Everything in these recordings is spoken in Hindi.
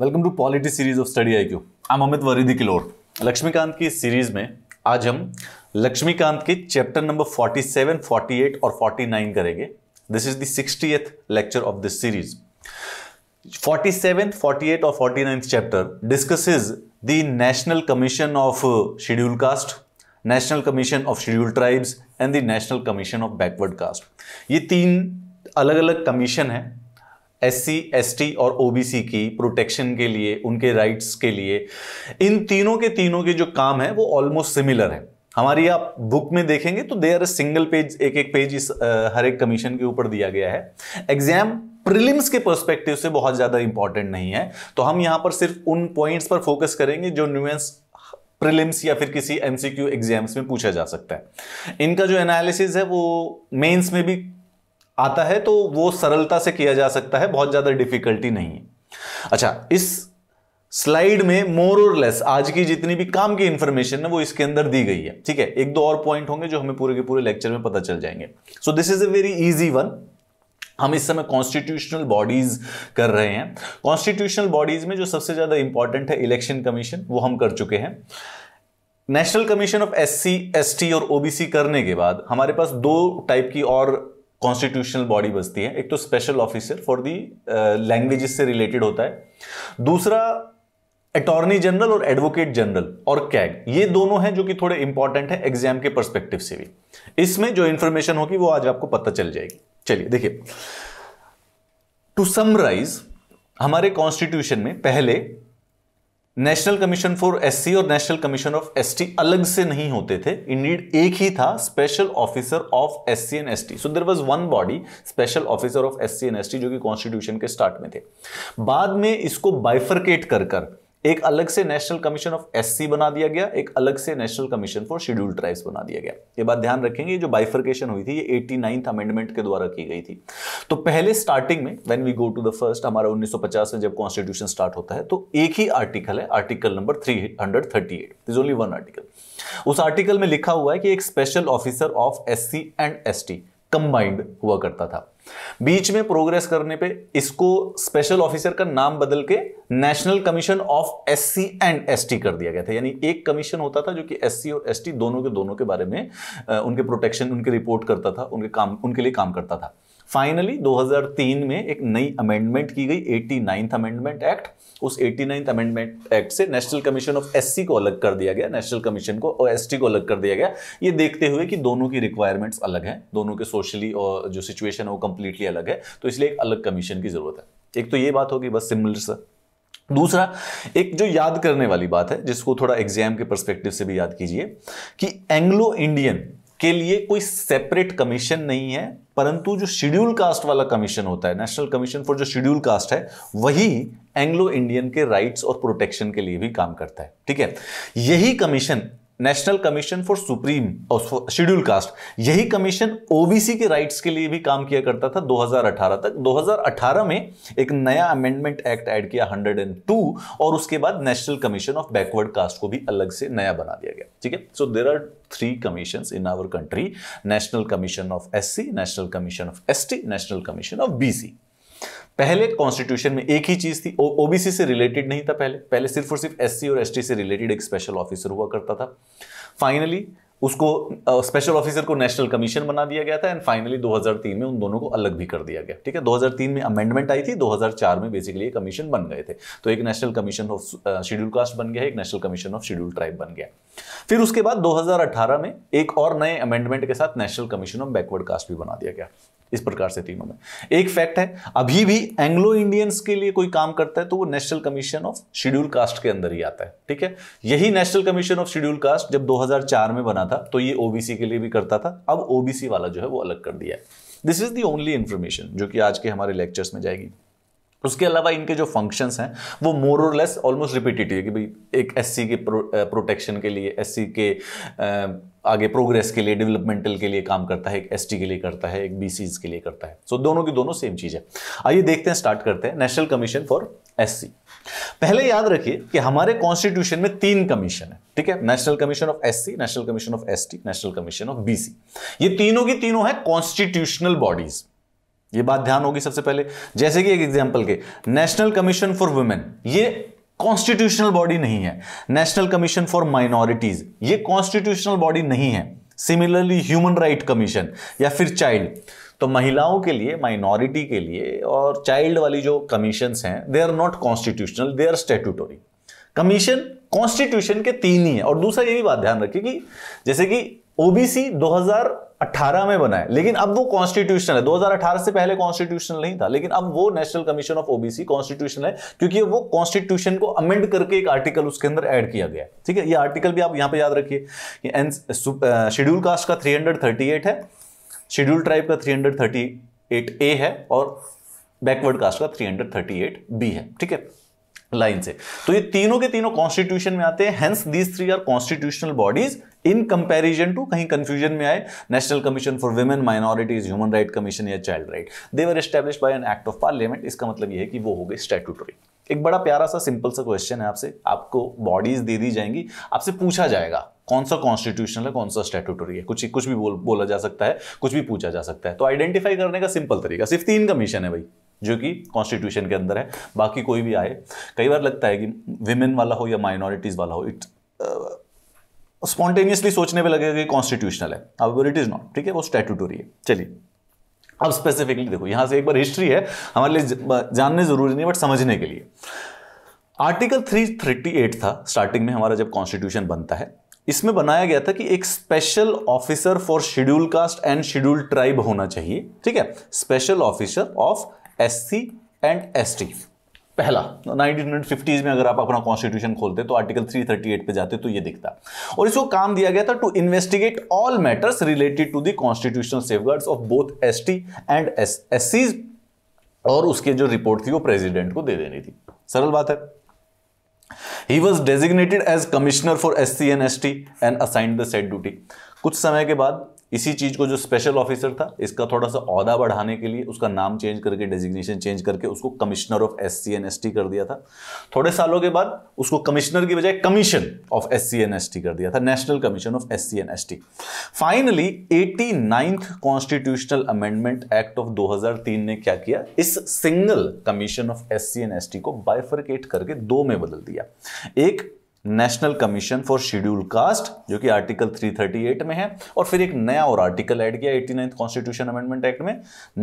Welcome to polity series of study IQ I आई अमित वरीदी किलोर लक्ष्मीकांत की सीरीज में आज हम लक्ष्मीकांत के चैप्टर नंबर 47, 48 और 49 करेंगे this is the lecture of this series 47, 48 और 49 chapter discusses the national commission of schedule caste national commission of schedule tribes and the national commission of backward caste ये तीन अलग अलग कमीशन है एससी एसटी और ओबीसी की प्रोटेक्शन के लिए उनके राइट्स के लिए इन तीनों के तीनों के जो काम है वो ऑलमोस्ट सिमिलर है हमारी आप बुक में देखेंगे तो आर सिंगल पेज एक एक पेज इस हर एक कमीशन के ऊपर दिया गया है एग्जाम प्रिलिम्स के पर्सपेक्टिव से बहुत ज़्यादा इंपॉर्टेंट नहीं है तो हम यहाँ पर सिर्फ उन पॉइंट्स पर फोकस करेंगे जो न्यूएंस प्रिलिम्स या फिर किसी एमसीक्यू एग्जाम्स में पूछा जा सकता है इनका जो एनालिसिस है वो मेंस में भी आता है तो वो सरलता से किया जा सकता है बहुत ज़्यादा डिफिकल्टी नहीं है अच्छा इस स्लाइड में मोर और लेस आज की जितनी भी काम की इंफॉर्मेशन है वो इसके अंदर दी गई है ठीक है एक दो और पॉइंट होंगे जो हमें पूरे के पूरे लेक्चर में पता चल जाएंगे so this is a very easy one हम इस समय कॉन्स्टिट्यूशनल बॉडीज कर रहे हैं कॉन्स्टिट्यूशनल बॉडीज में जो सबसे ज्यादा इंपॉर्टेंट है इलेक्शन कमीशन वो हम कर चुके हैं national commission of S C S T और ओबीसी करने के बाद हमारे पास दो टाइप की और कॉन्स्टिट्यूशनल बॉडी बसती है एक तो special officer for the languages से रिलेटेड होता है दूसरा अटॉर्नी जनरल और एडवोकेट जनरल और कैग ये दोनों हैं जो कि थोड़े इंपॉर्टेंट है एग्जाम के परस्पेक्टिव से भी इसमें जो इंफॉर्मेशन होगी वो आज आपको पता चल जाएगी चलिए देखिए टू समराइज हमारे कॉन्स्टिट्यूशन में पहले नेशनल कमीशन फॉर एससी और नेशनल कमीशन ऑफ एसटी अलग से नहीं होते थे इंडीड एक ही था special officer of SC and ST so there was one body special officer of SC and ST जो कि कॉन्स्टिट्यूशन के स्टार्ट में थे बाद में इसको बाइफरकेट कर कर एक अलग से नेशनल कमीशन ऑफ एससी बना दिया गया एक अलग से national commission for schedule tribes बना दिया गया ये बात ध्यान रखेंगे जो बाइफर्केशन हुई थी ये एटी नाइन्थ अमेंडमेंट के द्वारा की गई थी तो पहले स्टार्टिंग में when we go to the first हमारा 1950 में जब कॉन्स्टिट्यूशन स्टार्ट होता है तो एक ही आर्टिकल है article number three hundred thirty eight is only one article उस आर्टिकल में लिखा हुआ है कि एक special officer of S C and S T combined हुआ करता था बीच में प्रोग्रेस करने पे इसको स्पेशल ऑफिसर का नाम बदल के national commission of SC and ST कर दिया गया था यानी एक कमीशन होता था जो कि एससी और एसटी दोनों के दोनों के बारे में उनके प्रोटेक्शन उनके रिपोर्ट करता था उनके काम उनके लिए काम करता था फाइनली 2003 में एक नई अमेंडमेंट की गई एटी नाइन्थ अमेंडमेंट एक्ट उस एटी नाइन्थ अमेंडमेंट एक्ट से नेशनल कमीशन ऑफ एससी को अलग कर दिया गया नेशनल कमीशन को और एसटी को अलग कर दिया गया ये देखते हुए कि दोनों की रिक्वायरमेंट्स अलग हैं दोनों के सोशली और जो सिचुएशन है वो कंप्लीटली अलग है तो इसलिए एक अलग कमीशन की जरूरत है एक तो ये बात होगी बस सिमिलर सर दूसरा एक जो याद करने वाली बात है जिसको थोड़ा एग्जाम के परस्पेक्टिव से भी याद कीजिए कि एंग्लो इंडियन के लिए कोई सेपरेट कमीशन नहीं है परंतु जो शेड्यूल कास्ट वाला कमीशन होता है नेशनल कमीशन फॉर जो शेड्यूल कास्ट है वही एंग्लो इंडियन के राइट्स और प्रोटेक्शन के लिए भी काम करता है ठीक है यही commission national commission for supreme और शेड्यूल कास्ट यही कमीशन ओबीसी के राइट्स के लिए भी काम किया करता था 2018 तक 2018 में एक नया अमेंडमेंट एक्ट ऐड किया 102 और उसके बाद national commission of backward caste को भी अलग से नया बना दिया गया ठीक है so there are three commission in our country national commission of S national commission of S national commission of B पहले कॉन्स्टिट्यूशन में एक ही चीज थी ओबीसी से रिलेटेड नहीं था पहले पहले सिर्फ और सिर्फ एससी और एसटी से रिलेटेड एक स्पेशल ऑफिसर हुआ करता था फाइनली उसको स्पेशल uh, ऑफिसर को नेशनल कमीशन बना दिया गया था एंड फाइनली 2003 में उन दोनों को अलग भी कर दिया गया ठीक है 2003 में अमेंडमेंट आई थी 2004 में बेसिकली ये कमीशन बन गए थे तो एक national commission of schedule caste बन गया एक national commission of schedule tribe बन गया फिर उसके बाद 2018 में एक और नए अमेंडमेंट के साथ national commission of backward caste भी बना दिया गया इस प्रकार से तीनों में एक फैक्ट है अभी भी एंग्लो इंडियंस के लिए कोई काम करता है तो वो national commission of schedule caste के अंदर ही आता है ठीक है यही national commission of schedule caste जब 2004 में बना था तो ये ओबीसी के लिए भी करता था अब ओबीसी वाला जो है वो अलग कर दिया है this is the only information जो कि आज के हमारे लेक्चर्स में जाएगी उसके अलावा इनके जो फंक्शंस हैं वो मोर और लेस ऑलमोस्ट रिपीटेटिव है कि भाई एक एससी के प्रो, प्रोटेक्शन के लिए एससी के आगे प्रोग्रेस के लिए डेवलपमेंटल के लिए काम करता है एक एस के लिए करता है एक बी के लिए करता है सो so, दोनों की दोनों सेम चीज़ है आइए देखते हैं स्टार्ट करते हैं नेशनल कमीशन फॉर एस पहले याद रखिए कि हमारे कॉन्स्टिट्यूशन में तीन कमीशन है ठीक है national commission of S national commission of S national commission of B ये तीनों की तीनों है कॉन्स्टिट्यूशनल बॉडीज ये बात ध्यान होगी सबसे पहले जैसे कि एक एग्जाम्पल के नेशनल कमीशन फॉर वुमेन ये कॉन्स्टिट्यूशनल बॉडी नहीं है नेशनल कमीशन फॉर माइनॉरिटीज ये कॉन्स्टिट्यूशनल बॉडी नहीं है सिमिलरली ह्यूमन राइट कमीशन या फिर चाइल्ड तो महिलाओं के लिए माइनॉरिटी के लिए और चाइल्ड वाली जो कमीशन हैं they are not constitutional they are statutory commission constitution के तीन ही है और दूसरा ये भी बात ध्यान रखिए कि जैसे कि ओबीसी 2018 में बनाए लेकिन अब वो कॉन्स्टिट्यूशनल है 2018 से पहले कॉन्स्टिट्यूशनल नहीं था लेकिन अब वो national commission of OBC constitution है क्योंकि वो कॉन्स्टिट्यूशन को अमेंड करके एक आर्टिकल उसके अंदर ऐड किया गया है ठीक है ये आर्टिकल भी आप यहां पे याद रखिए शेड्यूल कास्ट का 338 है शेड्यूल ट्राइब का 338 ए है और बैकवर्ड कास्ट का 338 बी है ठीक है लाइन से तो ये तीनों के तीनों कॉन्स्टिट्यूशन में आते हैं hence three are constitutional bodies in comparison to कहीं कंफ्यूजन में आए national commission for women minorities human right commission या child right they're establish by an act of parliament इसका मतलब यह है कि वो हो गए स्टेटूटरी एक बड़ा प्यारा सा सिंपल सा क्वेश्चन है आपसे आपको बॉडीज दे दी जाएंगी आपसे पूछा जाएगा कौन सा कॉन्स्टिट्यूशनल है कौन सा स्टेटूटरी है कुछ कुछ भी बोल बोला जा सकता है कुछ भी पूछा जा सकता है तो आइडेंटिफाई करने का सिंपल तरीका सिर्फ तीन कमीशन है भाई जो कि कॉन्स्टिट्यूशन के अंदर है बाकी कोई भी आए कई बार लगता है कि विमेन वाला हो या माइनॉरिटीज़ वाला हो इट स्पॉन्टेनियसली uh, सोचने पे लगेगा कि कॉन्स्टिट्यूशनल है अब इट इज़ नॉट ठीक है वो स्टैटूटोरी है चलिए अब स्पेसिफिकली देखो यहां से एक बार हिस्ट्री है हमारे लिए जानने जरूरी नहीं बट समझने के लिए आर्टिकल 338 था स्टार्टिंग में हमारा जब कॉन्स्टिट्यूशन बनता है इसमें बनाया गया था कि एक special officer for schedule caste and schedule tribe होना चाहिए ठीक है special officer of SC and ST पहला 1950s में अगर आप अपना कॉन्स्टिट्यूशन खोलते तो आर्टिकल 338 पे जाते तो ये दिखता और इसको काम दिया गया था to investigate all matters related to the constitutional safeguards of both ST and एससीज और उसके जो रिपोर्ट थी वो प्रेसिडेंट को दे देनी थी सरल बात है he was designated as commissioner for S C and S T and assigned the said duty कुछ समय के बाद इसी चीज़ को जो स्पेशल ऑफिसर था इसका थोड़ा सा औहदा बढ़ाने के लिए उसका नाम चेंज करके डेजिग्नेशन चेंज करके उसको commissioner of S C and S T कर दिया था थोड़े सालों के बाद उसको कमिश्नर की बजाय commission of S C and S T कर दिया था national commission of S C and S T finally eighty ninth constitutional amendment act of 2003 ने क्या किया इस single commission of S C and S T को बाइफरकेट करके दो में बदल दिया एक national commission for schedule caste जो कि आर्टिकल 338 में है और फिर एक नया और आर्टिकल ऐड किया नाइन्थ कॉन्स्टिट्यूशन अमेंडमेंट एक्ट में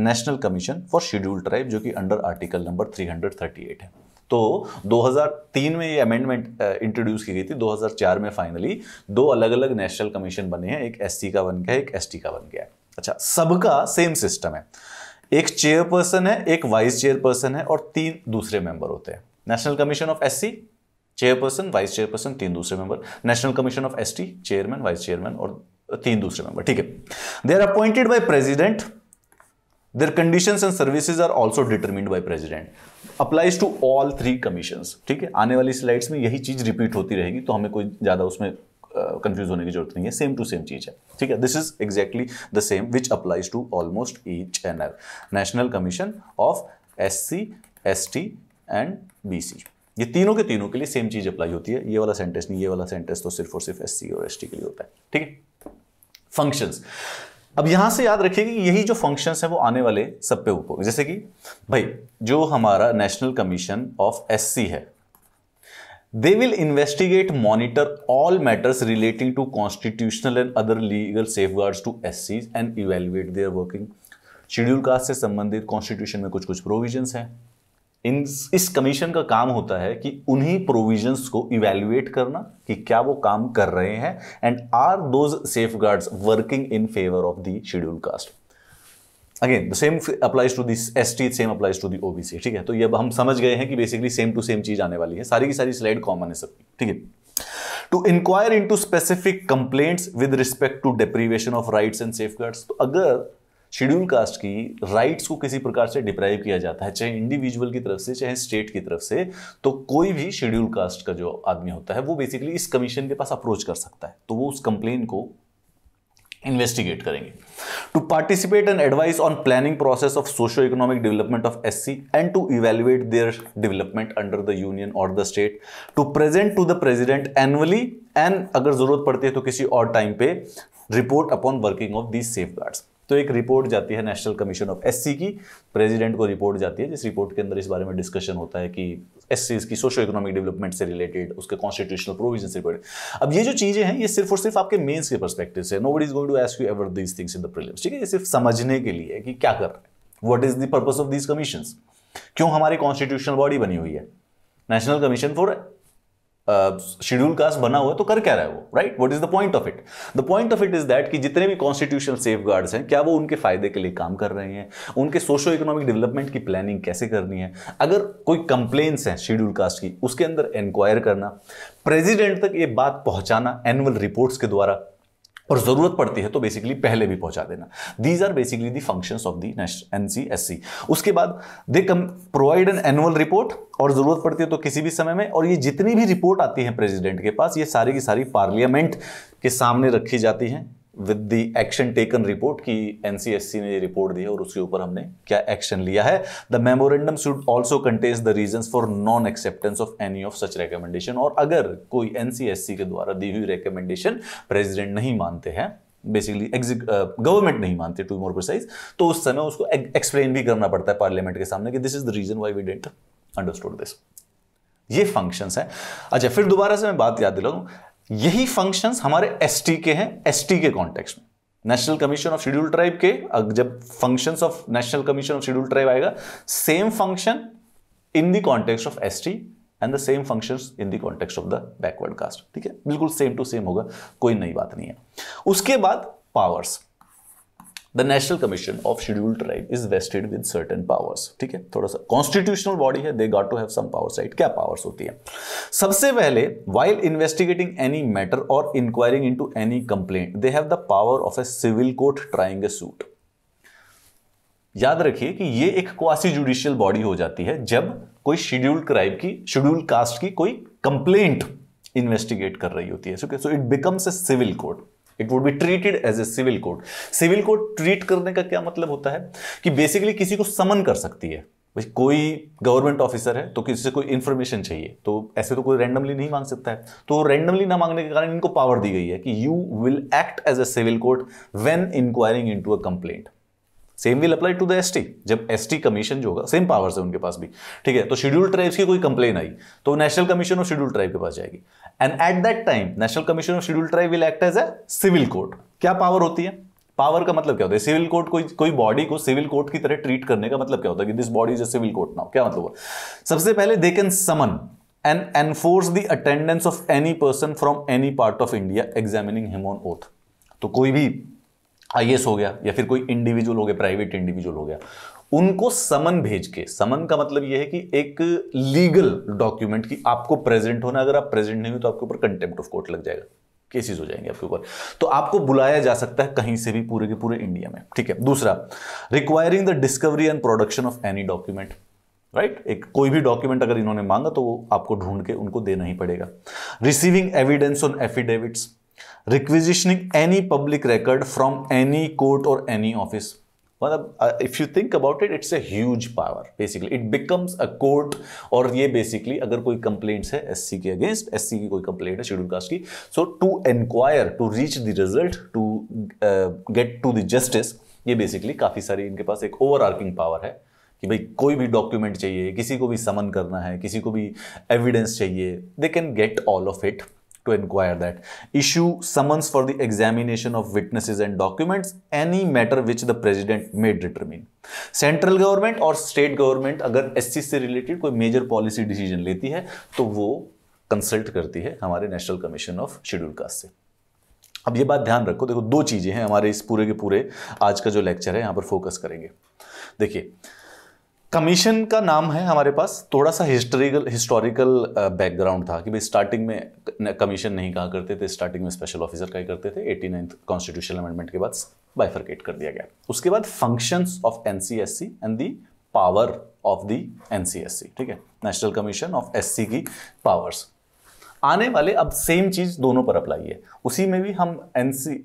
national commission for schedule tribe जो कि अंडर आर्टिकल नंबर 338 है तो 2003 में ये अमेंडमेंट इंट्रोड्यूस की गई थी 2004 में फाइनली दो अलग अलग नेशनल कमीशन बने हैं एक एस का बन गया एक एस का बन गया अच्छा सबका सेम सिस्टम है एक चेयरपर्सन है एक वाइस चेयरपर्सन है और तीन दूसरे मेंबर होते हैं national commission of S chairperson vice chairperson तीन दूसरे member national commission of ST chairman vice chairman और तीन दूसरे मेंबर ठीक है they are appointed by president their condition and services are also determined by president applies to all three commission ठीक है आने वाली स्लाइड्स में यही चीज रिपीट होती रहेगी तो हमें कोई ज्यादा उसमें कंफ्यूज होने की जरूरत नहीं है सेम टू सेम चीज है ठीक है this is exactly the same which applies to almost each and every national commission of S C S T and B C ये तीनों के तीनों के लिए सेम चीज़ अप्लाई होती है ये वाला सेंटेंस नहीं ये वाला सेंटेंस तो सिर्फ और सिर्फ एस और एस के लिए होता है ठीक है फंक्शन अब यहां से याद रखिए कि यही जो फंक्शन है वो आने वाले सब पे ऊपर जैसे कि भाई जो हमारा नेशनल कमीशन ऑफ एस है they will investigate monitor all matters relating to constitutional and other legal safeguard to S C and evaluate their working schedule caste से संबंधित कॉन्स्टिट्यूशन में कुछ कुछ प्रोविजन हैं इन इस कमीशन का काम होता है कि उन्हीं प्रोविजंस को इवेल्युएट करना कि क्या वो काम कर रहे हैं and are those safe working in favour of the schedule caste again the same applies to this S T same applies to the OBC ठीक है तो ये अब हम समझ गए हैं कि बेसिकली सेम टू सेम चीज आने वाली है सारी की सारी स्लाइड कॉमन है सबकी ठीक है to inquire into specific complaints with respect to deprivation of rights and safe तो अगर शेड्यूल कास्ट की राइट्स को किसी प्रकार से डिप्राइव किया जाता है चाहे इंडिविजुअल की तरफ से चाहे स्टेट की तरफ से तो कोई भी शेड्यूल कास्ट का जो आदमी होता है वो बेसिकली इस कमीशन के पास अप्रोच कर सकता है तो वो उस कंप्लेन को इन्वेस्टिगेट करेंगे to participate and advise on planning process of socio economic development of S C and to evaluate their development under the union और the state to present to the president annually and अगर जरूरत पड़ती है तो किसी और टाइम पे report upon working of these safeguards तो एक रिपोर्ट जाती है नेशनल कमीशन ऑफ एससी की प्रेजिडेंट को रिपोर्ट जाती है जिस रिपोर्ट के अंदर इस बारे में डिस्कशन होता है कि एस की सोशो इकोनॉमिक डेवलपमेंट से रिलेटेड उसके कॉन्स्टिट्यूशनल प्रोविजन से रिलेटेड अब ये जो चीज़ें हैं ये सिर्फ और सिर्फ आपके मेन्स के परस्पेक्टिव से nobody is going to ask you ever these things in the prelims ठीक है ये सिर्फ समझने के लिए कि क्या कर रहे हैं what is the purpose of these commission क्यों हमारी कॉन्स्टिट्यूशनल बॉडी बनी हुई है national commission for schedule caste बना हुआ है तो कर क्या रहा है वो right what is the point of it the point of it is that कि जितने भी कॉन्स्टिट्यूशनल सेफ गार्ड्स हैं क्या वो उनके फायदे के लिए काम कर रहे हैं उनके सोशो इकोनॉमिक डेवलपमेंट की प्लानिंग कैसे करनी है अगर कोई कंप्लेन्स हैं शेड्यूल कास्ट की उसके अंदर इंक्वायर करना प्रेजिडेंट तक ये बात पहुंचाना एनुअल रिपोर्ट्स के द्वारा और ज़रूरत पड़ती है तो बेसिकली पहले भी पहुंचा देना these are basically the functions of the N C S C उसके बाद they come provide an annual report और ज़रूरत पड़ती है तो किसी भी समय में और ये जितनी भी रिपोर्ट आती है प्रेसिडेंट के पास ये सारी की सारी पार्लियामेंट के सामने रखी जाती हैं with the action taken report की एनसीएससी ने ये रिपोर्ट दी है और उसके ऊपर हमने क्या एक्शन लिया है the memorandum should also contains the reason for non acceptance of any of such recommendation और अगर कोई एनसीएससी के द्वारा दी हुई रिकमेंडेशन प्रेजिडेंट नहीं मानते हैं बेसिकली एग्जिक गवर्नमेंट नहीं मानते टू मोर प्रिसाइज तो उस समय उसको एक्सप्लेन भी करना पड़ता है पार्लियामेंट के सामने कि this is the reason why we didn't understood this ये फंक्शंस हैं अच्छा फिर दोबारा से मैं बात याद दिलाऊं यही फंक्शंस हमारे टी के हैं टी के कॉन्टेक्स्ट में national commission of schedule tribe के जब functions of national commission of schedule tribe आएगा same function in the context of ST and the same functions in the context of the backward caste ठीक है बिल्कुल सेम टू सेम होगा कोई नई बात नहीं है उसके बाद powers the national commission of schedule tribe is vested with certain powers ठीक है थोड़ा सा कॉन्स्टिट्यूशनल बॉडी है they got to have some powers right क्या पावर्स होती है सबसे पहले वाइल इन्वेस्टिगेटिंग एनी मैटर और inquiring into any complain they have the power of a civil court trying a suit याद रखिए कि ये एक क्वासी जुडिशियल बॉडी हो जाती है जब कोई शेड्यूल क्राइब की शेड्यूल कास्ट की कोई कंप्लेंट इन्वेस्टिगेट कर रही होती है so it becomes a civil court it would be treated as a civil court civil court treat करने का क्या मतलब होता है कि बेसिकली किसी को समन कर सकती है कोई गवर्नमेंट ऑफिसर है तो किसी से कोई इंफॉर्मेशन चाहिए तो ऐसे तो कोई रैंडमली नहीं मांग सकता है तो रैंडमली ना मांगने के कारण इनको पावर दी गई है कि you will act as a civil court when inquiring into a complaint same will apply to the ST जब एसटी कमीशन जो होगा सेम पावर है उनके पास भी ठीक है तो शेड्यूल ट्राइब्स की कोई कंप्लेन आई तो national commission of schedule tribe के पास जाएगी and at that time national commission of schedule tribe will act as a civil court क्या पावर होती है पावर का मतलब क्या होता है सिविल कोर्ट कोई कोई बॉडी को सिविल कोर्ट की तरह ट्रीट करने का मतलब क्या होता है कि this body is a civil court now क्या मतलब हुआ सबसे पहले they can summon and enforce the attendance of any person from any part of India examining him on oath तो कोई भी आई हो गया या फिर कोई इंडिविजुअल हो गया प्राइवेट इंडिविजुअल हो गया उनको समन भेज के समन का मतलब यह है कि एक लीगल डॉक्यूमेंट की आपको प्रेजेंट होना अगर आप प्रेजेंट नहीं हो तो आपके ऊपर कंटेम्प्ट ऑफ कोर्ट लग जाएगा केसेस हो जाएंगे आपके ऊपर तो आपको बुलाया जा सकता है कहीं से भी पूरे के पूरे इंडिया में ठीक है दूसरा requiring the discovery and production of any document right एक कोई भी डॉक्यूमेंट अगर इन्होंने मांगा तो वो आपको ढूंढ के उनको देना ही पड़ेगा receiving evidence on affidavits requisitioning any public record from any court और एनी ऑफिस मतलब if you think about it it's a huge power basically it becomes a court और ये बेसिकली अगर कोई कंप्लेंट्स है सी के अगेंस्ट सी की कोई कंप्लेंट है शेड्यूल कास्ट की so to enquire to reach the result to get to the justice ये बेसिकली काफ़ी सारी इनके पास एक ओवर पावर है कि भाई कोई भी डॉक्यूमेंट चाहिए किसी को भी समन करना है किसी को भी एविडेंस चाहिए they can get all of it to inquire that. Issue summons for the examination of witnesses and documents, any matter which the president may determine. Central government और स्टेट गवर्नमेंट अगर एससी से रिलेटेड कोई मेजर पॉलिसी डिसीजन लेती है तो वो कंसल्ट करती है हमारे national commission of schedule caste से अब ये बात ध्यान रखो देखो दो चीज़ें हैं हमारे इस पूरे के पूरे आज का जो लेक्चर है यहां पर फोकस करेंगे देखिए कमीशन का नाम है हमारे पास थोड़ा सा हिस्टोरिकल हिस्टोरिकल बैकग्राउंड था कि भाई स्टार्टिंग में कमीशन नहीं कहा करते थे स्टार्टिंग में स्पेशल ऑफिसर का ही करते थे एटी नाइन्थ कॉन्स्टिट्यूशन अमेंडमेंट के बाद बाइफर्केट कर दिया गया उसके बाद functions of N C S C and the power of the N C S C ठीक है national commission of S C की पावर्स आने वाले अब सेम चीज़ दोनों पर अप्लाई है उसी में भी हम एनसी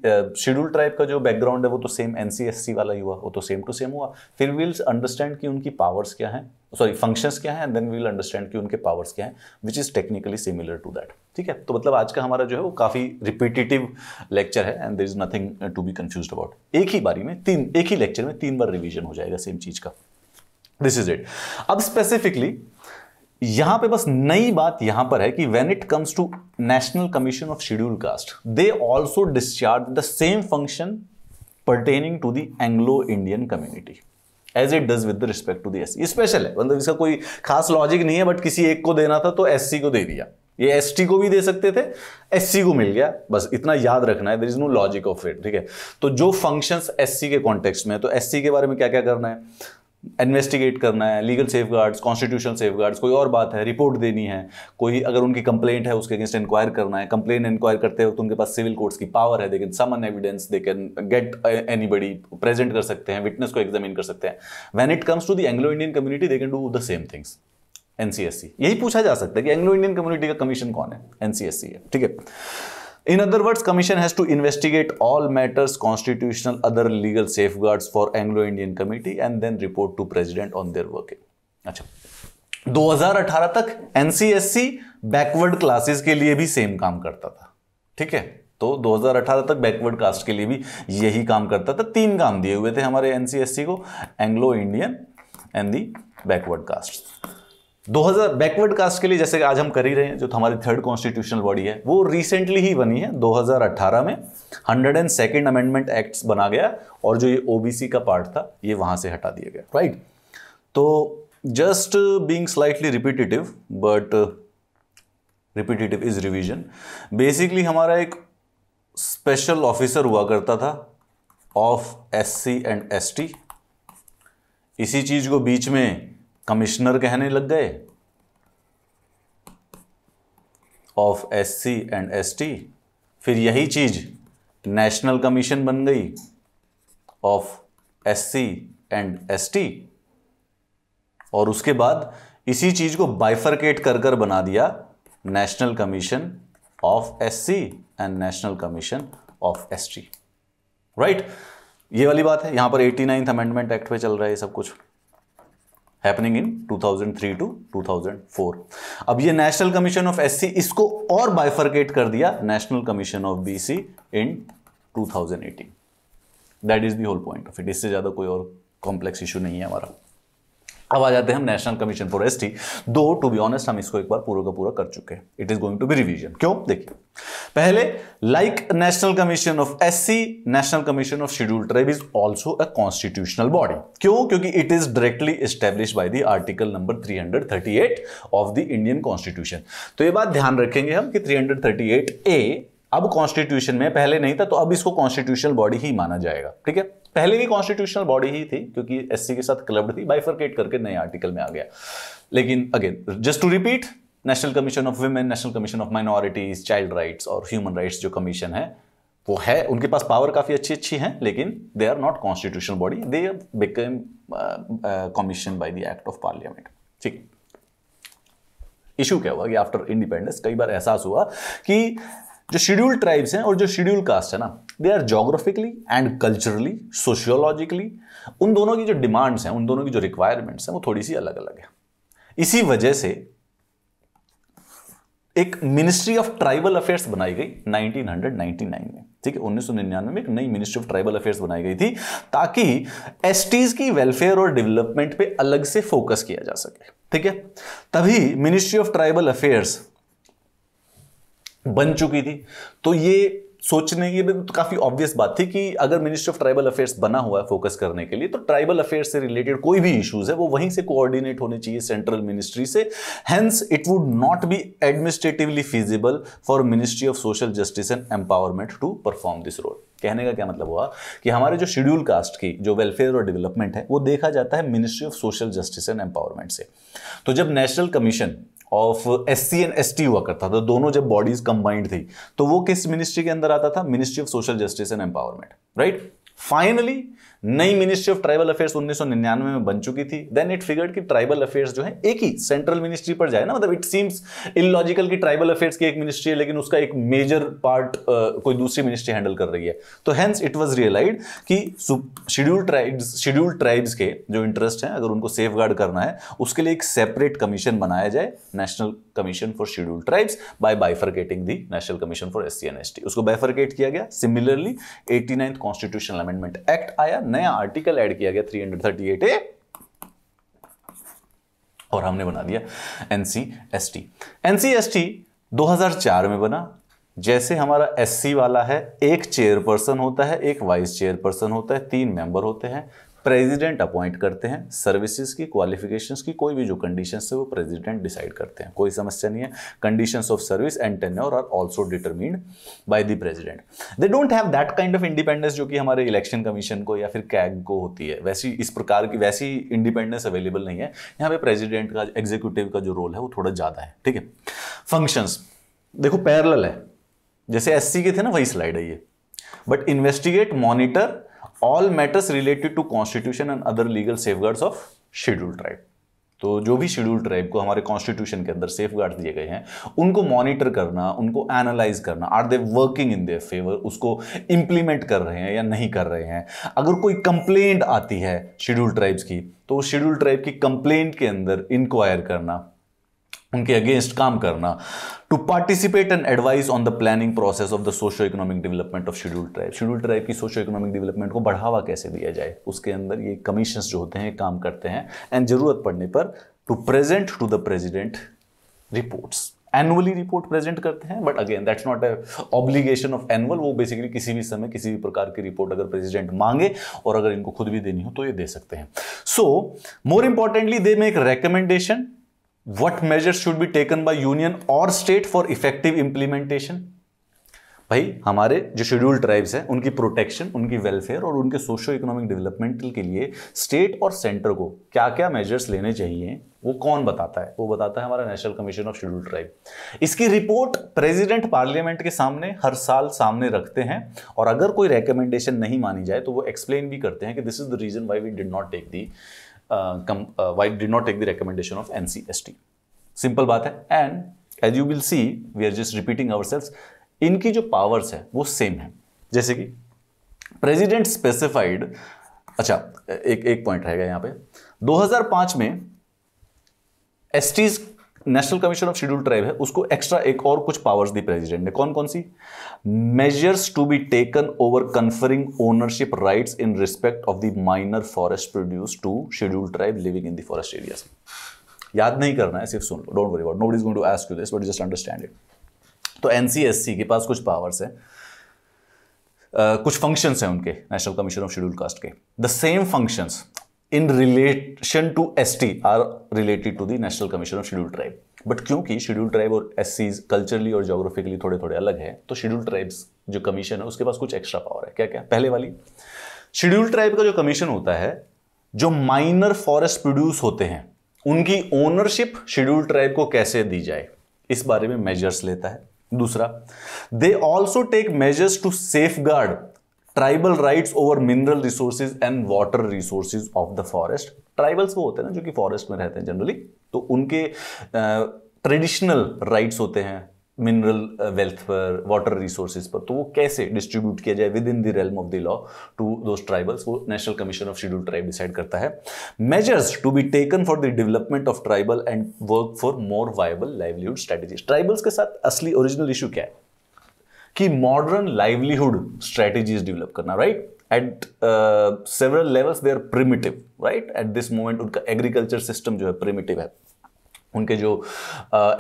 शेड्यूल ट्राइब का जो बैकग्राउंड है वो तो सेम एनसीएससी वाला ही हुआ वो तो सेम टू सेम हुआ फिर वील अंडरस्टैंड कि उनकी पावर्स क्या हैं सॉरी फंक्शंस क्या हैं एंड देन विल अंडरस्टैंड कि उनके पावर्स क्या हैं which is technically similar to that ठीक है तो मतलब आज का हमारा जो है वो काफ़ी रिपीटेटिव लेक्चर है and there is nothing to be confuse about एक ही बारी में तीन एक ही लेक्चर में तीन बार रिविजन हो जाएगा सेम चीज़ का दिस इज इट अब स्पेसिफिकली यहां पे बस नई बात यहां पर है कि when it comes to national commission of schedule caste they also discharge the same function pertaining to the Anglo Indian community as it does with respect to the special है मतलब इसका कोई खास लॉजिक नहीं है बट किसी एक को देना था तो एस को दे दिया ये एस को भी दे सकते थे एस को मिल गया बस इतना याद रखना है there is no logic of it ठीक है तो जो फंक्शंस एस के कॉन्टेक्स्ट में है तो एस के बारे में क्या क्या करना है इन्वेस्टिगेट करना है legal safeguards constitution safeguards कोई और बात है रिपोर्ट देनी है कोई अगर उनकी कंप्लेंट है उसके अगेंस्ट इंक्वायर करना है कंप्लेंट इंक्वायर करते वक्त उनके पास सिविल कोर्ट्स की पावर है they sum summon evidence they can get anybody present कर सकते हैं विटनेस को एग्जामिन कर सकते हैं when it comes to the Anglo Indian community they can do the same things NCSC यही पूछा जा सकता है कि एंग्लो इंडियन कम्युनिटी का कमीशन कौन है एनसीएससी है ठीक है in other words commission has to investigate all matters constitutional other legal safeguard for Anglo Indian committee and then report to president on their working अच्छा 2018 तक एनसीएससी बैकवर्ड क्लासेस के लिए भी सेम काम करता था ठीक है तो 2018 तक बैकवर्ड कास्ट के लिए भी यही काम करता था तीन काम दिए हुए थे हमारे एनसीएससी को Anglo Indian and the backward caste 2000 backward caste के लिए जैसे आज हम कर ही रहे हैं जो हमारी थर्ड कॉन्स्टिट्यूशनल बॉडी है वो रिसेंटली ही बनी है 2018 में hundred and second amendment act बना गया और जो ये ओबीसी का पार्ट था ये वहां से हटा दिया गया राइट तो just being slightly repetitive but repetitive is revision basically हमारा एक स्पेशल ऑफिसर हुआ करता था ऑफ सी एंड टी इसी चीज़ को बीच में कमिश्नर कहने लग गए of S C and S T फिर यही चीज नेशनल कमीशन बन गई of S C and S T और उसके बाद इसी चीज को बाइफरकेट कर कर बना दिया national commission of S C and national commission of S T right ये वाली बात है यहां पर एटी नाइन्थ अमेंडमेंट एक्ट पे चल रहा है ये सब कुछ हैपनिंग इन 2003 टू 2004 अब ये नेशनल कमीशन ऑफ एससी इसको और बाइफर्केट कर दिया national commission of BC in 2018 that is the whole point of it इससे ज़्यादा कोई और कॉम्प्लेक्स इशू नहीं है हमारा अब आ जाते हैं हम नेशनल कमीशन फॉर एस दो टू बी ऑनेस्ट हम इसको एक बार पूरा का पूरा कर चुके हैं it is going to be revision क्यों देखिए पहले like national commission of S national commission of schedule tribe is also a constitutional body क्यों क्योंकि it is directly establish by the article number 338 of the Indian constitution तो ये बात ध्यान रखेंगे हम कि 338 ए अब कॉन्स्टिट्यूशन में पहले नहीं था तो अब इसको कॉन्स्टिट्यूशनल बॉडी ही माना जाएगा ठीक है पहले भी कॉन्स्टिट्यूशनल बॉडी ही थी क्योंकि एससी के साथ क्लब्ड थी बाइफरकेट करके नए आर्टिकल में आ गया लेकिन again just to repeat national commission of women national commission of minorities child rights और ह्यूमन राइट्स जो कमीशन है वो है उनके पास पावर काफ़ी अच्छी अच्छी है लेकिन they are not constitutional body they become commission by the act of parliament ठीक इशू क्या हुआ कि आफ्टर इंडिपेंडेंस कई बार एहसास हुआ कि जो शेड्यूल ट्राइब्स हैं और जो शेड्यूल कास्ट है ना they are geographically and culturally sociologically उन दोनों की जो डिमांड्स हैं उन दोनों की जो रिक्वायरमेंट्स हैं वो थोड़ी सी अलग अलग है इसी वजह से एक मिनिस्ट्री ऑफ ट्राइबल अफेयर्स बनाई गई 1999 में ठीक है उन्नीस में एक नई मिनिस्ट्री ऑफ ट्राइबल अफेयर्स बनाई गई थी ताकि एसटीज की वेलफेयर और डेवलपमेंट पे अलग से फोकस किया जा सके ठीक है तभी मिनिस्ट्री ऑफ ट्राइबल अफेयर्स बन चुकी थी तो ये सोचने की भी तो काफ़ी ऑब्वियस बात थी कि अगर मिनिस्ट्री ऑफ ट्राइबल अफेयर्स बना हुआ है फोकस करने के लिए तो ट्राइबल अफेयर्स से रिलेटेड कोई भी इश्यूज है वो वहीं से कोऑर्डिनेट होने चाहिए सेंट्रल मिनिस्ट्री से hence it would not be administratively feasible for ministry of social justice and empowerment to perform this role कहने का क्या मतलब हुआ कि हमारे जो शेड्यूल कास्ट की जो वेलफेयर और डेवलपमेंट है वो देखा जाता है ministry of social justice and empowerment से तो जब national commission of S C and S T हुआ करता था तो दोनों जब बॉडीज कंबाइंड थी तो वो किस मिनिस्ट्री के अंदर आता था ministry of social justice and empowerment right finally नई मिनिस्ट्री ऑफ ट्राइबल अफेयर्स 1999 में बन चुकी थी देन इट फिगर्ड कि ट्राइबल अफेयर्स जो है एक ही सेंट्रल मिनिस्ट्री पर जाए ना मतलब इट सीम्स इलॉजिकल कि ट्राइबल अफेयर्स की एक मिनिस्ट्री है लेकिन उसका एक मेजर पार्ट कोई दूसरी मिनिस्ट्री हैंडल कर रही है तो हैंस इट वॉज रियलाइड कि शेड्यूल ट्राइब्स शेड्यूल ट्राइब्स के जो इंटरेस्ट हैं अगर उनको सेफ करना है उसके लिए एक सेपरेट कमीशन बनाया जाए national commission for schedule tribes by bifurcating the national commission for S C and S T उसको बाइफरकेट किया गया similarly eighty constitutional amendment act आया नया आर्टिकल ऐड किया गया 338 ए और हमने बना दिया एनसीएसटी एनसीएसटी 2004 में बना जैसे हमारा एससी वाला है एक चेयरपर्सन होता है एक वाइस चेयरपर्सन होता है तीन मेंबर होते हैं प्रेसिडेंट अपॉइंट करते हैं सर्विसेज की क्वालिफिकेशंस की कोई भी जो कंडीशन है वो प्रेसिडेंट डिसाइड करते हैं कोई समस्या नहीं है conditions of service and tenure are also determined by the president they don't have that kind of independence जो कि हमारे इलेक्शन कमीशन को या फिर कैग को होती है वैसी इस प्रकार की वैसी इंडिपेंडेंस अवेलेबल नहीं है यहाँ पे प्रेजिडेंट का एग्जीक्यूटिव का जो रोल है वो थोड़ा ज़्यादा है ठीक है फंक्शंस देखो पैरल है जैसे एस के थे ना वही स्लाइड है ये but investigate monitor all matters related to constitution and other legal guards of schedule tribe तो जो भी शेड्यूल ट्राइब को हमारे कॉन्स्टिट्यूशन के अंदर सेफ गार्ड दिए गए हैं उनको मॉनिटर करना उनको एनालाइज करना are they working in their favour उसको इंप्लीमेंट कर रहे हैं या नहीं कर रहे हैं अगर कोई कंप्लेंट आती है शेड्यूल ट्राइब्स की तो शेड्यूल ट्राइब की कंप्लेंट के अंदर इंक्वायर करना उनके अगेंस्ट काम करना to participate and advise on the planning process of the socio economic development of schedule tribe schedule tribe की सोशो इकोनॉमिक डेवलपमेंट को बढ़ावा कैसे दिया जाए उसके अंदर ये कमीशन जो होते हैं काम करते हैं एंड जरूरत पड़ने पर to present to the president report annually report present करते हैं but again that's not a obligation of annual वो बेसिकली किसी भी समय किसी भी प्रकार की रिपोर्ट अगर प्रेजिडेंट मांगे और अगर इनको खुद भी देनी हो तो ये दे सकते हैं so more importantly they make recommendation what measures should be taken by union और स्टेट फॉर इफेक्टिव इंप्लीमेंटेशन भाई हमारे जो शेड्यूल ट्राइब्स हैं उनकी प्रोटेक्शन उनकी वेलफेयर और उनके सोशो इकोनॉमिक डेवलपमेंटल के लिए स्टेट और सेंटर को क्या क्या मेजर्स लेने चाहिए वो कौन बताता है वो बताता है हमारा national commission of schedule tribe इसकी रिपोर्ट प्रेसिडेंट पार्लियामेंट के सामने हर साल सामने रखते हैं और अगर कोई रिकमेंडेशन नहीं मानी जाए तो वो एक्सप्लेन भी करते हैं कि this is the reason why we did not take the the recommendation of N C S T simple बात है and as you will see we are just repeating ourselves इनकी जो पावर्स है वो सेम है जैसे कि प्रेजिडेंट स्पेसिफाइड अच्छा एक एक पॉइंट रहेगा यहाँ पे 2005 में as national commission of schedule tribe है उसको एक्स्ट्रा एक और कुछ पावर्स दी प्रेसिडेंट ने कौन कौन सी measures to be taken over conferring ownership rights in respect of the minor forest produce to schedule tribe living in the forest areas याद नहीं करना है सिर्फ सुन लो don't worry about no is going to ask you this but just understand it तो एनसीएससी के पास कुछ पावर्स है Uh, कुछ फंक्शंस हैं उनके national commission of schedule caste के the same functions in relation to S T are related to the national commission of schedule tribe but क्योंकि शेड्यूल ट्राइब और एस कल्चरली और जोग्राफिकली थोड़े थोड़े अलग है तो शेड्यूल ट्राइब्स जो कमीशन है उसके पास कुछ एक्स्ट्रा पावर है क्या क्या पहले वाली शेड्यूल ट्राइब का जो कमीशन होता है जो माइनर फॉरेस्ट प्रोड्यूस होते हैं उनकी ओनरशिप शेड्यूल ट्राइब को कैसे दी जाए इस बारे में मेजर्स लेता है दूसरा they also take measures to safeguard tribal rights over mineral resources and water resources of the forest tribals वो होते हैं ना जो कि फॉरेस्ट में रहते हैं जनरली तो उनके ट्रेडिशनल uh, राइट्स होते हैं मिनरल वेल्थ पर वाटर रिसोर्सेज पर तो वो कैसे डिस्ट्रीब्यूट किया जाए within the realm of the law to दो ट्राइबल्स वो national commission of schedule tribe decide करता है measures to be taken for the development of tribal and work for more viable livelihood strategy tribals के साथ असली ओरिजिनल इशू क्या है कि मॉडर्न लाइवलीहुड स्ट्रेटेजीज डेवलप करना right at several levels they are primitive right at this moment उनका एग्रीकल्चर सिस्टम जो है प्रिमिटिव है उनके जो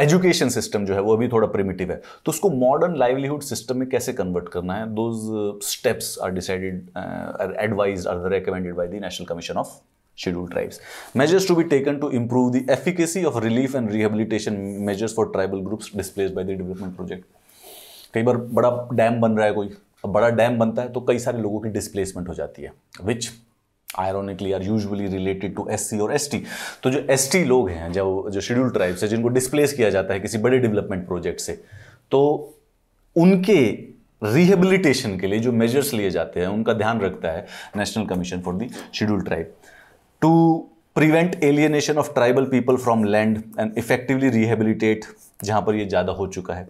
एजुकेशन uh, सिस्टम जो है वो भी थोड़ा प्रिमिटिव है तो उसको मॉडर्न लाइवलीहुड सिस्टम में कैसे कन्वर्ट करना है those steps are decided advise are recommended by the national commission of schedule tribes measures to be taken to improve the efficacy of relief and rehabilitation measures for tribal groups displace by the development project कई बार बड़ा डैम बन रहा है कोई अब बड़ा डैम बनता है तो कई सारे लोगों की डिस्प्लेसमेंट हो जाती है which ironically are usually related to S C और एस टी तो जो एस टी लोग हैं जो जो शेड्यूल ट्राइब्स हैं जिनको डिस्प्लेस किया जाता है किसी बड़े डेवलपमेंट प्रोजेक्ट से तो उनके रिहेबिलिटेशन के लिए जो मेजर्स लिए जाते हैं उनका ध्यान रखता है national commission for the schedule tribe to prevent alienation of tribal people from land and effectively rehabilitate जहाँ पर ये ज़्यादा हो चुका है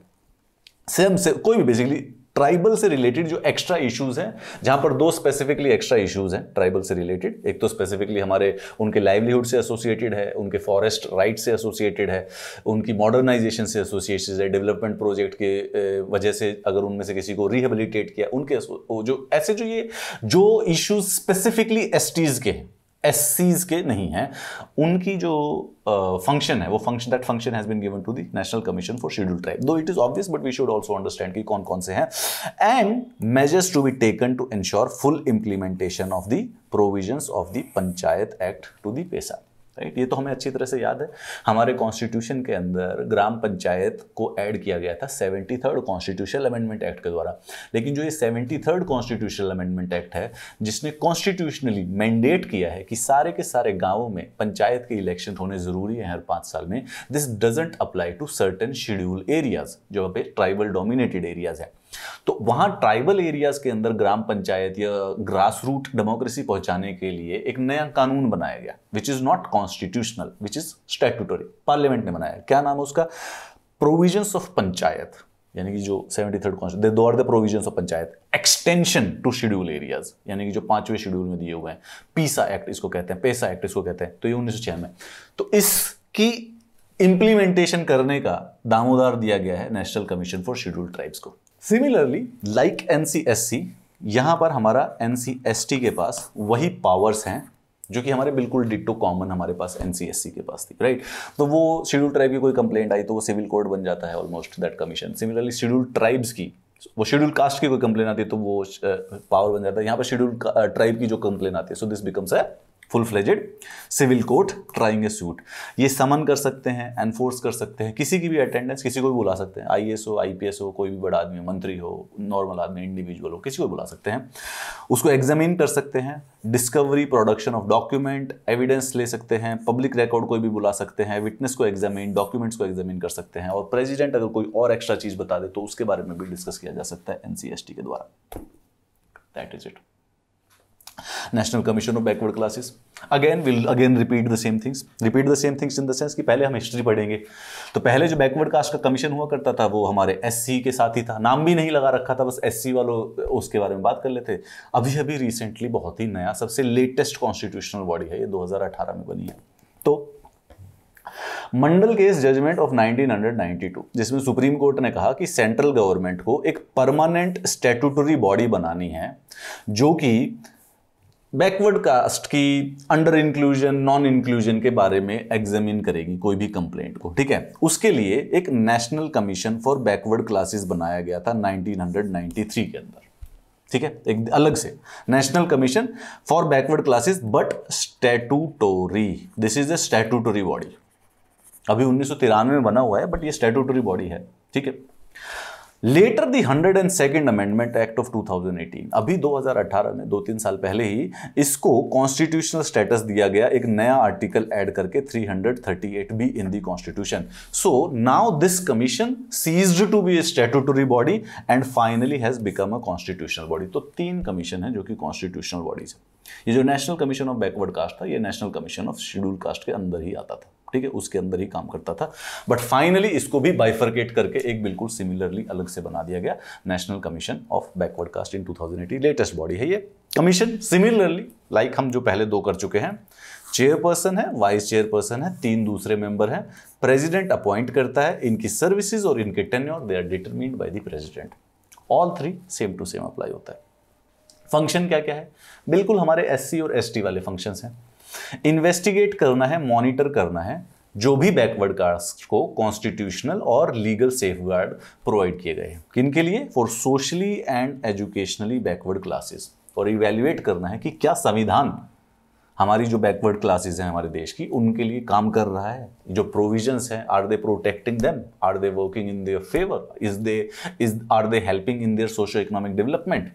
सेम से कोई भी बेसिकली ट्राइबल से रिलेटेड जो एक्स्ट्रा इश्यूज हैं जहां पर दो स्पेसिफिकली एक्स्ट्रा इश्यूज हैं ट्राइबल से रिलेटेड एक तो स्पेसिफिकली हमारे उनके लाइवलीहुड से एसोसिएटेड है उनके फॉरेस्ट राइट से एसोसिएटेड है उनकी मॉडर्नाइजेशन से एसोसिएटेड है डेवलपमेंट प्रोजेक्ट के वजह से अगर उनमें से किसी को रिहेबिलिटेट किया उनके जो ऐसे जो ये जो इश्यूज स्पेसिफिकली एस के हैं एस के नहीं हैं उनकी जो फंक्शन uh, है वो function that function has been given to the national commission for schedule tribe though it is obvious but we should also understand कि कौन कौन से हैं and measures to be taken to ensure full implementation of the provisions of the panchayat act to the PESA right ये तो हमें अच्छी तरह से याद है हमारे कॉन्स्टिट्यूशन के अंदर ग्राम पंचायत को ऐड किया गया था seventy third constitutional amendment act के द्वारा लेकिन जो ये seventy third constitutional amendment act है जिसने कॉन्स्टिट्यूशनली मैंडेट किया है कि सारे के सारे गाँवों में पंचायत के इलेक्शन होने ज़रूरी हैं हर पाँच साल में this doesn't apply to certain schedule areas जो पे ट्राइबल डोमिनेटेड एरियाज है तो वहां ट्राइबल एरियाज के अंदर ग्राम पंचायत या ग्रास रूट डेमोक्रेसी पहुंचाने के लिए एक नया कानून बनाया गया which is not constitutional which is statutory parliament ने बनाया क्या नाम है उसका प्रोविजन ऑफ पंचायत यानी कि जो seventy third constitution though are the provision of panchayat extension to schedule areas यानी कि जो पांचवें शेड्यूल में दिए हुए हैं पीसा एक्ट इसको कहते हैं पेसा एक्ट इसको कहते हैं तो ये उन्नीस सौ छियानवे तो इसकी इंप्लीमेंटेशन करने का दामोदार दिया गया है national commission for schedule tribes को सिमिलरली लाइक एन यहाँ पर हमारा एन के पास वही पावर्स हैं जो कि हमारे बिल्कुल डिटो कॉमन हमारे पास एन के पास थी राइट तो वो शेड्यूल ट्राइब की कोई कंप्लेंट आई तो वो सिविल कोड बन जाता है almost that commission similarly schedule tribes की वो शेड्यूल कास्ट की कोई कंप्लेन आती है तो वो पावर uh, बन जाता है यहाँ पर शेड्यूल ट्राइब uh, की जो कंप्लेन आती है so this becomes a full fledged civil court trying a suit ये समन कर सकते हैं एनफोर्स कर सकते हैं किसी की भी अटेंडेंस किसी को भी बुला सकते हैं आई हो आई हो कोई भी बड़ा आदमी मंत्री हो नॉर्मल आदमी इंडिविजुअल हो किसी को बुला सकते हैं उसको एग्जामिन कर सकते हैं discovery production of document evidence ले सकते हैं पब्लिक रिकॉर्ड कोई भी बुला सकते हैं विटनेस को एग्जामिन डॉक्यूमेंट्स को एग्जामिन कर सकते हैं और प्रेजिडेंट अगर कोई और एक्स्ट्रा चीज़ बता दे तो उसके बारे में भी डिस्कस किया जा सकता है एन के द्वारा that is it national commission of backward classes again will again repeat the same things repeat the same things in the sense कि पहले हम हिस्ट्री पढ़ेंगे तो पहले जो बैकवर्ड कास्ट का कमीशन हुआ करता था वो हमारे एस के साथ ही था नाम भी नहीं लगा रखा था बस एस वालों उसके बारे में बात कर लेते अभी अभी रिसेंटली बहुत ही नया सबसे लेटेस्ट कॉन्स्टिट्यूशनल बॉडी है ये 2018 में बनी है तो मंडल केस जजमेंट ऑफ 1992 जिसमें सुप्रीम कोर्ट ने कहा कि सेंट्रल गवर्नमेंट को एक परमानेंट स्टेटूटरी बॉडी बनानी है जो कि बैकवर्ड कास्ट की अंडर इंक्लूजन नॉन इंक्लूजन के बारे में एग्जामिन करेगी कोई भी कंप्लेंट को ठीक है उसके लिए एक national commission for backward classes बनाया गया था 1993 के अंदर ठीक है एक अलग से national commission for backward classes but statutory this is a statutory body अभी उन्नीस में बना हुआ है बट ये स्टेटूटोरी बॉडी है ठीक है later the hundred and second amendment act of 2018 अभी 2018 में दो तीन साल पहले ही इसको कॉन्स्टिट्यूशनल स्टेटस दिया गया एक नया आर्टिकल ऐड करके 338 B in the constitution so now this commission ceased to be a statutory body and finally has become a constitutional body तो तीन कमीशन है जो कि कॉन्स्टिट्यूशनल बॉडीज है ये जो national commission of backward caste था ये national commission of schedule caste के अंदर ही आता था ठीक है उसके अंदर ही काम करता था बट फाइनली इसको भी बाइफर्केट करके एक बिल्कुल सिमिलरली अलग से बना दिया गया national commission of backward caste in 2018 latest body है ये कमीशन सिमिलरली लाइक हम जो पहले दो कर चुके हैं चेयरपर्सन है वाइस चेयरपर्सन है तीन दूसरे मेंबर हैं प्रेसिडेंट अपॉइंट करता है इनकी सर्विसेज और इनके tenure they are determined by the president all three same to same apply होता है फंक्शन क्या क्या है बिल्कुल हमारे एससी और एसटी वाले फंक्शंस हैं इन्वेस्टिगेट करना है मॉनिटर करना है जो भी बैकवर्ड कास्ट को कॉन्स्टिट्यूशनल और लीगल सेफ गार्ड प्रोवाइड किए गए हैं किन के लिए for socially and educationally backward classes और इवेल्युएट करना है कि क्या संविधान हमारी जो बैकवर्ड क्लासेस हैं हमारे देश की उनके लिए काम कर रहा है जो प्रोविजंस हैं are they protecting them are they working in their favour is they is are they helping in their socio economic development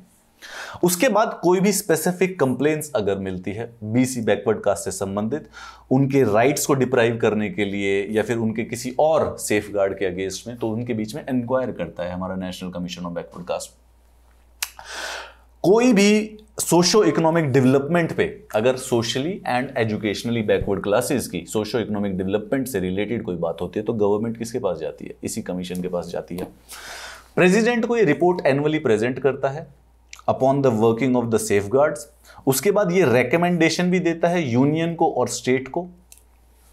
उसके बाद कोई भी स्पेसिफिक कंप्लेन अगर मिलती है बीसी बैकवर्ड कास्ट से संबंधित उनके राइट्स को डिप्राइव करने के लिए या फिर उनके किसी और सेफ गार्ड के अगेंस्ट में तो उनके बीच में इंक्वायर करता है हमारा national commission of backward caste कोई भी सोशो इकोनॉमिक डेवलपमेंट पे अगर socially and educationally backward classes की सोशो इकोनॉमिक डेवलपमेंट से रिलेटेड कोई बात होती है तो गवर्नमेंट किसके पास जाती है इसी कमीशन के पास जाती है प्रेसिडेंट को ये रिपोर्ट एनुअली प्रेजेंट करता है upon the working of the safe उसके बाद ये रेकमेंडेशन भी देता है यूनियन को और स्टेट को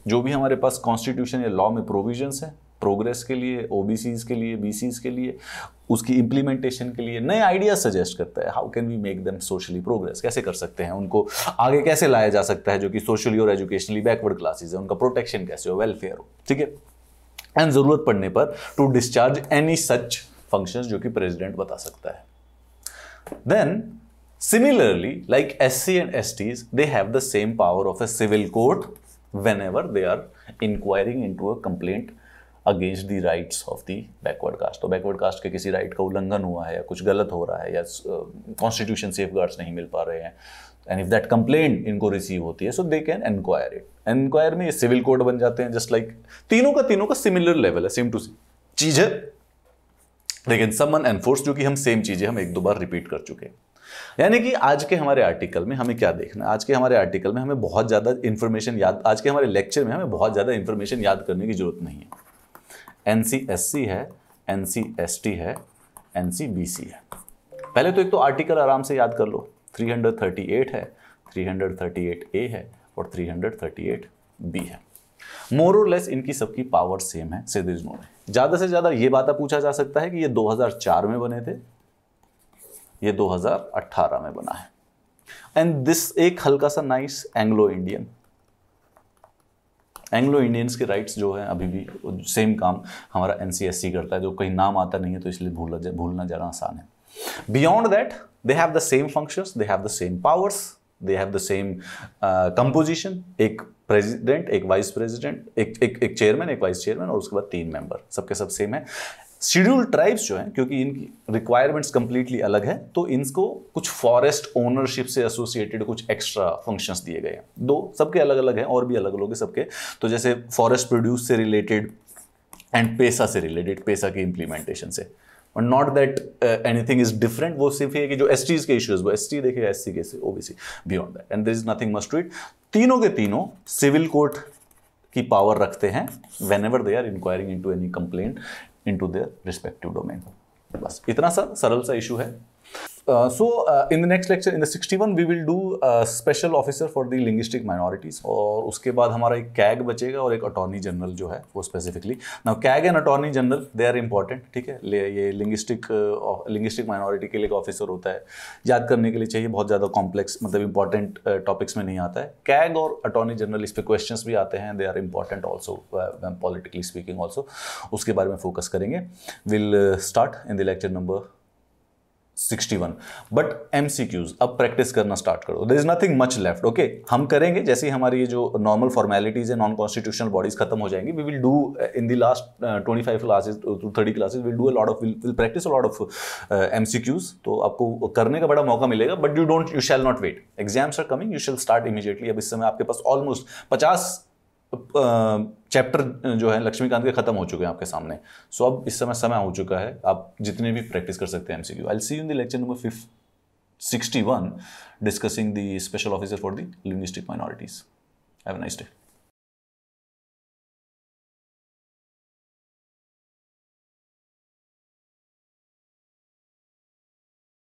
जो भी हमारे पास कॉन्स्टिट्यूशन या लॉ में प्रोविजंस है प्रोग्रेस के लिए ओबीसीज के लिए बीसीज के लिए उसकी इम्प्लीमेंटेशन के लिए नए आइडिया सजेस्ट करता है how can we make them socially progress कैसे कर सकते हैं उनको आगे कैसे लाया जा सकता है जो कि सोशली और एजुकेशनली बैकवर्ड क्लासेस है उनका प्रोटेक्शन कैसे हो वेलफेयर हो ठीक है एंड जरूरत पड़ने पर to discharge any such functions जो कि प्रेसिडेंट बता सकता है Then similarly, like SC and STs, they have the same power of a civil court whenever they are inquiring into a complaint against the rights of the backward caste तो बैकवर्ड कास्ट के किसी राइट का उल्लंघन हुआ है या कुछ गलत हो रहा है या कॉन्स्टिट्यूशन सेफ गार्ड्स नहीं मिल पा रहे हैं एंड इफ दैट कंप्लेंट इनको रिसीव होती है so they can enquire it enquire में ये सिविल कोड बन जाते हैं जस्ट लाइक like, तीनों का तीनों का सिमिलर लेवल है सेम टू सेम चीज़ है लेकिन समन एनफोर्स जो कि हम सेम चीज़ें हम एक दो बार रिपीट कर चुके हैं यानी कि आज के हमारे आर्टिकल में हमें क्या देखना है आज के हमारे आर्टिकल में हमें बहुत ज़्यादा इन्फॉर्मेशन याद आज के हमारे लेक्चर में हमें बहुत ज़्यादा इन्फॉर्मेशन याद करने की जरूरत नहीं है एन है एन है एन है पहले तो एक तो आर्टिकल आराम से याद कर लो 338 है 338 ए है और 338 बी है मोर और लेस इनकी सबकी पावर सेम है सीधे इग्नोर ज़्यादा से ज़्यादा ये बात पूछा जा सकता है कि ये 2004 में बने थे ये 2018 में बना है एंड दिस एक हल्का सा nice Anglo Indian Anglo Indians के राइट्स जो है अभी भी सेम काम हमारा एनसीएससी करता है जो कहीं नाम आता नहीं है तो इसलिए भूल जा भूलना ज़रा आसान है beyond that they have the same functions they have the same powers they have the same composition एक प्रेसिडेंट एक वाइस प्रेसिडेंट एक एक एक चेयरमैन एक वाइस चेयरमैन और उसके बाद तीन मेंबर सबके सब सेम है शेड्यूल ट्राइब्स जो हैं क्योंकि इनकी रिक्वायरमेंट्स कंप्लीटली अलग है तो इनको कुछ फॉरेस्ट ओनरशिप से एसोसिएटेड कुछ एक्स्ट्रा फंक्शंस दिए गए हैं दो सबके अलग अलग हैं और भी अलग अलग है सबके तो जैसे फॉरेस्ट प्रोड्यूस से रिलेटेड एंड पेसा से रिलेटेड पेसा की इंप्लीमेंटेशन से और not that anything is different वो सिर्फ ये कि जो एस के इश्यूज वो एस टी देखेगा एस सी के C OBC beyond that and there is nothing must it तीनों के तीनों सिविल कोर्ट की पावर रखते हैं whenever they are inquiring into any complain into their respective domain बस इतना सा सरल सा इशू है Uh, so uh, in the next lecture in the 61 we will do a special officer for the linguistic minorities और उसके बाद हमारा एक कैग बचेगा और एक अटॉर्नी जनरल जो है वो specifically now CAG and attorney general they are important ठीक है ये लिंग्विस्टिक लिंग्विस्टिक माइनॉरिटी के लिए एक ऑफिसर होता है याद करने के लिए चाहिए बहुत ज़्यादा कॉम्प्लेक्स मतलब इंपॉर्टेंट टॉपिक्स uh, में नहीं आता है कैग और अटॉर्नी जनरल इस पर क्वेश्चन भी आते हैं they are important also politically speaking also उसके बारे में फोकस करेंगे will start in the lecture number 61 but M अब प्रैक्टिस करना स्टार्ट करो there is nothing much left okay हम करेंगे जैसे ही हमारी ये जो नॉर्मल फॉर्मेलिटीज है नॉन कॉन्स्टिट्यूशनल बॉडीज खत्म हो जाएंगी we will do in the last twenty five classes to thirty classes will do a lot of will practice a lot of M तो आपको करने का बड़ा मौका मिलेगा but you don't you shall not wait exams are coming you shall start immediately अब इस समय आपके पास ऑलमोस्ट पचास चैप्टर जो है लक्ष्मीकांत के खत्म हो चुके हैं आपके सामने सो so, अब इस समय समय हो चुका है आप जितने भी प्रैक्टिस कर सकते हैं क्यू I see you in the lecture number fifth sixty one discussing special officer for the linguistic minorities Have nice day